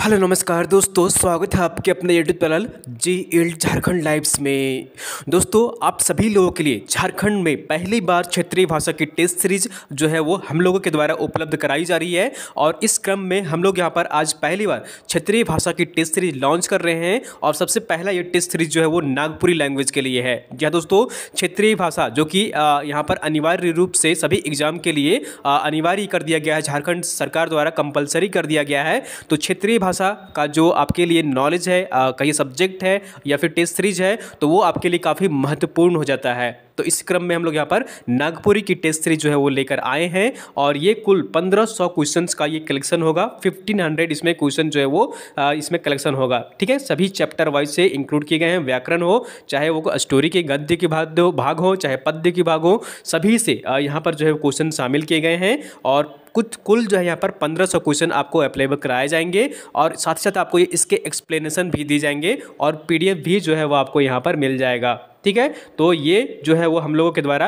hello नमस्कार दोस्तों स्वागत है आपके अपने YouTube channel G L Jharkhand lives में दोस्तों आप सभी लोगों के लिए झारखंड में पहली बार क्षेत्रीय भाषा की टेस्ट सीरीज जो है वो हम लोगों के द्वारा उपलब्ध कराई जा रही है और इस क्रम में हम लोग यहाँ पर आज पहली बार क्षेत्रीय भाषा की टेस्ट सीरीज लॉन्च कर रहे हैं और सबसे पहला ये टेस्ट सीरीज जो है वो नागपुरी लैंग्वेज के लिए है जी दोस्तों क्षेत्रीय भाषा जो कि यहाँ पर अनिवार्य रूप से सभी एग्जाम के लिए अनिवार्य कर दिया गया है झारखंड सरकार द्वारा कंपलसरी कर दिया गया है तो क्षेत्रीय भाषा का जो आपके लिए नॉलेज है कहीं सब्जेक्ट है या फिर टेस्ट सीरीज है तो वो आपके लिए काफ़ी महत्वपूर्ण हो जाता है तो इस क्रम में हम लोग यहाँ पर नागपुरी की टेस्ट सीरीज जो है वो लेकर आए हैं और ये कुल पंद्रह सौ क्वेश्चंस का ये कलेक्शन होगा फिफ्टीन हंड्रेड इसमें क्वेश्चन जो है वो इसमें कलेक्शन होगा ठीक है सभी चैप्टर वाइज से इंक्लूड किए गए हैं व्याकरण हो चाहे वो स्टोरी के गद्य के भाग भाग हो चाहे पद्य के भाग हो सभी से यहाँ पर जो है क्वेश्चन शामिल किए गए हैं और कुछ कुल जो है यहाँ पर पंद्रह सौ क्वेश्चन आपको अप्लेबल कराए जाएंगे और साथ ही साथ आपको ये इसके एक्सप्लेनेशन भी दी जाएंगे और पीडीएफ भी जो है वो आपको यहाँ पर मिल जाएगा ठीक है तो ये जो है वो हम लोगों के द्वारा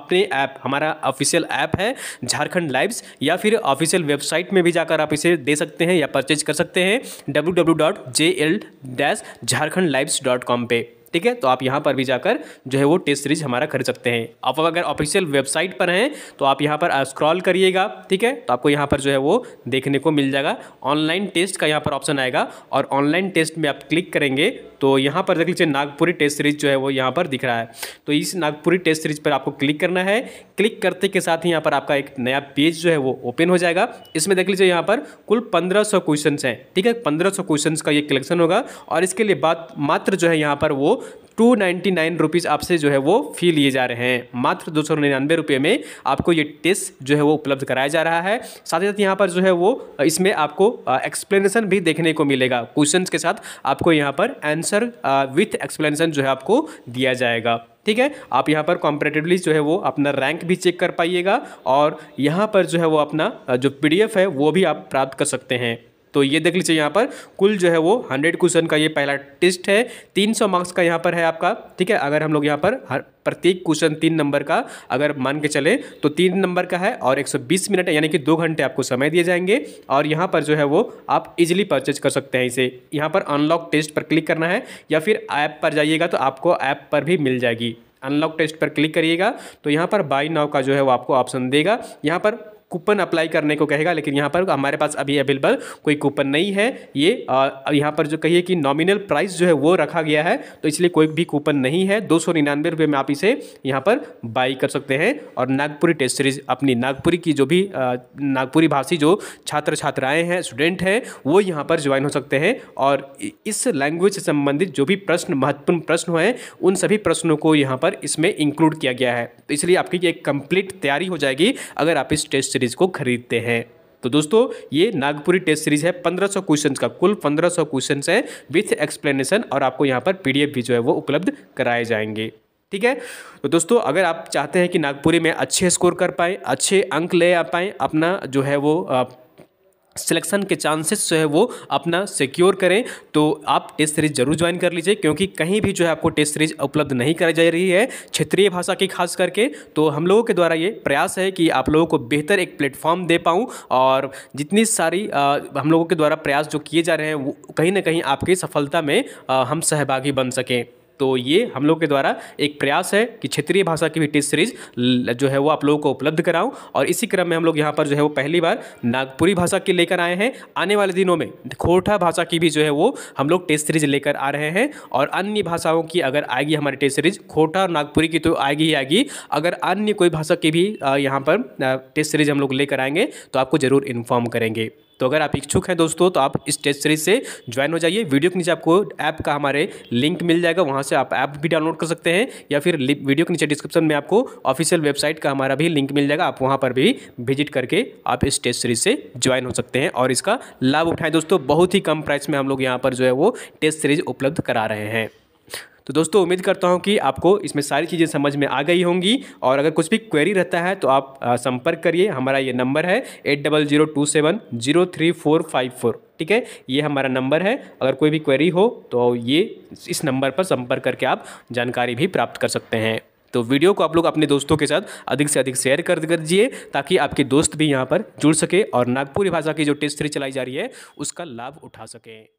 अपने ऐप हमारा ऑफिशियल ऐप है झारखंड लाइव्स या फिर ऑफिशियल वेबसाइट में भी जाकर आप इसे दे सकते हैं या परचेज कर सकते हैं W W dot J L dash Jharkhand lives dot com पर ठीक है तो आप यहाँ पर भी जाकर जो है वो टेस्ट सीरीज हमारा खरीद सकते हैं आप अगर ऑफिशियल वेबसाइट पर हैं तो आप यहाँ पर स्क्रॉल करिएगा ठीक है तो आपको यहाँ पर जो है वो देखने को मिल जाएगा ऑनलाइन टेस्ट का यहाँ पर ऑप्शन आएगा और ऑनलाइन टेस्ट में आप क्लिक करेंगे तो यहाँ पर देख लीजिए नागपुरी टेस्ट सीरीज जो है वो यहाँ पर दिख रहा है तो इस नागपुरी टेस्ट सीरीज पर आपको क्लिक करना है क्लिक करते के साथ ही यहाँ पर आपका एक नया पेज जो है वो ओपन हो जाएगा इसमें देख लीजिए यहाँ पर कुल पंद्रह सौ क्वेश्चन हैं ठीक है पंद्रह सौ क्वेश्चन का ये कलेक्शन होगा और इसके लिए बात मात्र जो है यहाँ पर वो टू नाइन्टी नाइन रुपीज़ आपसे जो है वो फ़ी लिए जा रहे हैं मात्र दो सौ निन्यानवे रुपये में आपको ये टेस्ट जो है वो उपलब्ध कराया जा रहा है साथ ही साथ यहाँ पर जो है वो इसमें आपको एक्सप्लेनेशन भी देखने को मिलेगा क्वेश्चन के साथ आपको यहाँ पर आंसर विथ एक्सप्लेनेशन जो है आपको दिया जाएगा ठीक है आप यहाँ पर कॉम्पिटेटिवली जो है वो अपना रैंक भी चेक कर पाइएगा और यहाँ पर जो है वो अपना जो पी है वो भी आप प्राप्त कर सकते हैं तो ये देख लीजिए यहाँ पर कुल जो है वो हंड्रेड क्वेश्चन का ये पहला टेस्ट है तीन सौ मार्क्स का यहाँ पर है आपका ठीक है अगर हम लोग यहाँ पर हर प्रत्येक क्वेश्चन तीन नंबर का अगर मान के चले तो तीन नंबर का है और 120 मिनट यानी कि दो घंटे आपको समय दिए जाएंगे और यहाँ पर जो है वो आप इजिली परचेज कर सकते हैं इसे यहाँ पर अनलॉक टेस्ट पर क्लिक करना है या फिर ऐप पर जाइएगा तो आपको ऐप पर भी मिल जाएगी अनलॉक टेस्ट पर क्लिक करिएगा तो यहाँ पर बाई नाव का जो है वो आपको ऑप्शन देगा यहाँ पर कूपन अप्लाई करने को कहेगा लेकिन यहाँ पर हमारे पास अभी अवेलेबल कोई कूपन नहीं है ये यहाँ पर जो कहिए कि नॉमिनल प्राइस जो है वो रखा गया है तो इसलिए कोई भी कूपन नहीं है दो सौ निन्यानवे रुपये में आप इसे यहाँ पर बाई कर सकते हैं और नागपुरी टेस्ट सीरीज अपनी नागपुरी की जो भी नागपुरी भाषी जो छात्र छात्राएँ हैं स्टूडेंट हैं वो यहाँ पर ज्वाइन हो सकते हैं और इस लैंग्वेज से संबंधित जो भी प्रश्न महत्वपूर्ण प्रश्न हैं उन सभी प्रश्नों को यहाँ पर इसमें इंक्लूड किया गया है तो इसलिए आपकी एक कंप्लीट तैयारी हो जाएगी अगर आप इस टेस्ट सीरीज को खरीदते हैं तो दोस्तों ये नागपुरी टेस्ट सीरीज है 1500 क्वेश्चंस का कुल 1500 क्वेश्चंस है विथ एक्सप्लेनेशन और आपको यहाँ पर पीडीएफ भी जो है वो उपलब्ध कराए जाएंगे ठीक है तो दोस्तों अगर आप चाहते हैं कि नागपुरी में अच्छे स्कोर कर पाएँ अच्छे अंक ले आ पाएँ अपना जो है वो सिलेक्शन के चांसेस जो है वो अपना सिक्योर करें तो आप टेस्ट सीरीज जरूर ज्वाइन कर लीजिए क्योंकि कहीं भी जो है आपको टेस्ट सीरीज उपलब्ध नहीं कराई जा रही है क्षेत्रीय भाषा की खास करके तो हम लोगों के द्वारा ये प्रयास है कि आप लोगों को बेहतर एक प्लेटफॉर्म दे पाऊँ और जितनी सारी आ, हम लोगों के द्वारा प्रयास जो किए जा रहे हैं वो कहीं ना कहीं आपकी सफलता में आ, हम सहभागी बन सकें तो ये हम लोग के द्वारा एक प्रयास है कि क्षेत्रीय भाषा की भी टेस्ट सीरीज जो है वो आप लोगों को उपलब्ध कराऊँ और इसी क्रम में हम लोग यहाँ पर जो है वो पहली बार नागपुरी भाषा की लेकर आए हैं आने वाले दिनों में खोरठा भाषा की भी जो है वो हम लोग टेस्ट सीरीज लेकर आ रहे हैं और अन्य भाषाओं की अगर आएगी हमारी टेस्ट सीरीज खोटा और नागपुरी की तो आएगी ही आएगी अगर अन्य कोई भाषा की भी यहाँ पर टेस्ट सीरीज हम लोग लेकर आएंगे तो आपको ज़रूर इन्फॉर्म करेंगे तो अगर आप इच्छुक हैं दोस्तों तो आप इस टेस्ट सीरीज से ज्वाइन हो जाइए वीडियो के नीचे आपको ऐप का हमारे लिंक मिल जाएगा वहाँ से आप ऐप भी डाउनलोड कर सकते हैं या फिर वीडियो के नीचे डिस्क्रिप्शन में आपको ऑफिशियल वेबसाइट का हमारा भी लिंक मिल जाएगा आप वहाँ पर भी विजिट करके आप इस टेस्ट सीरीज से ज्वाइन हो सकते हैं और इसका लाभ उठाएं दोस्तों बहुत ही कम प्राइस में हम लोग यहाँ पर जो है वो टेस्ट सीरीज उपलब्ध करा रहे हैं तो दोस्तों उम्मीद करता हूँ कि आपको इसमें सारी चीज़ें समझ में आ गई होंगी और अगर कुछ भी क्वेरी रहता है तो आप संपर्क करिए हमारा ये नंबर है eight double zero two seven zero three four five four ठीक है ये हमारा नंबर है अगर कोई भी क्वेरी हो तो ये इस नंबर पर संपर्क करके आप जानकारी भी प्राप्त कर सकते हैं तो वीडियो को आप लोग अपने दोस्तों के साथ अधिक से अधिक शेयर कर दीजिए ताकि आपके दोस्त भी यहाँ पर जुड़ सके और नागपुरी भाषा की जो टेस्ट थ्री चलाई जा रही है उसका लाभ उठा सकें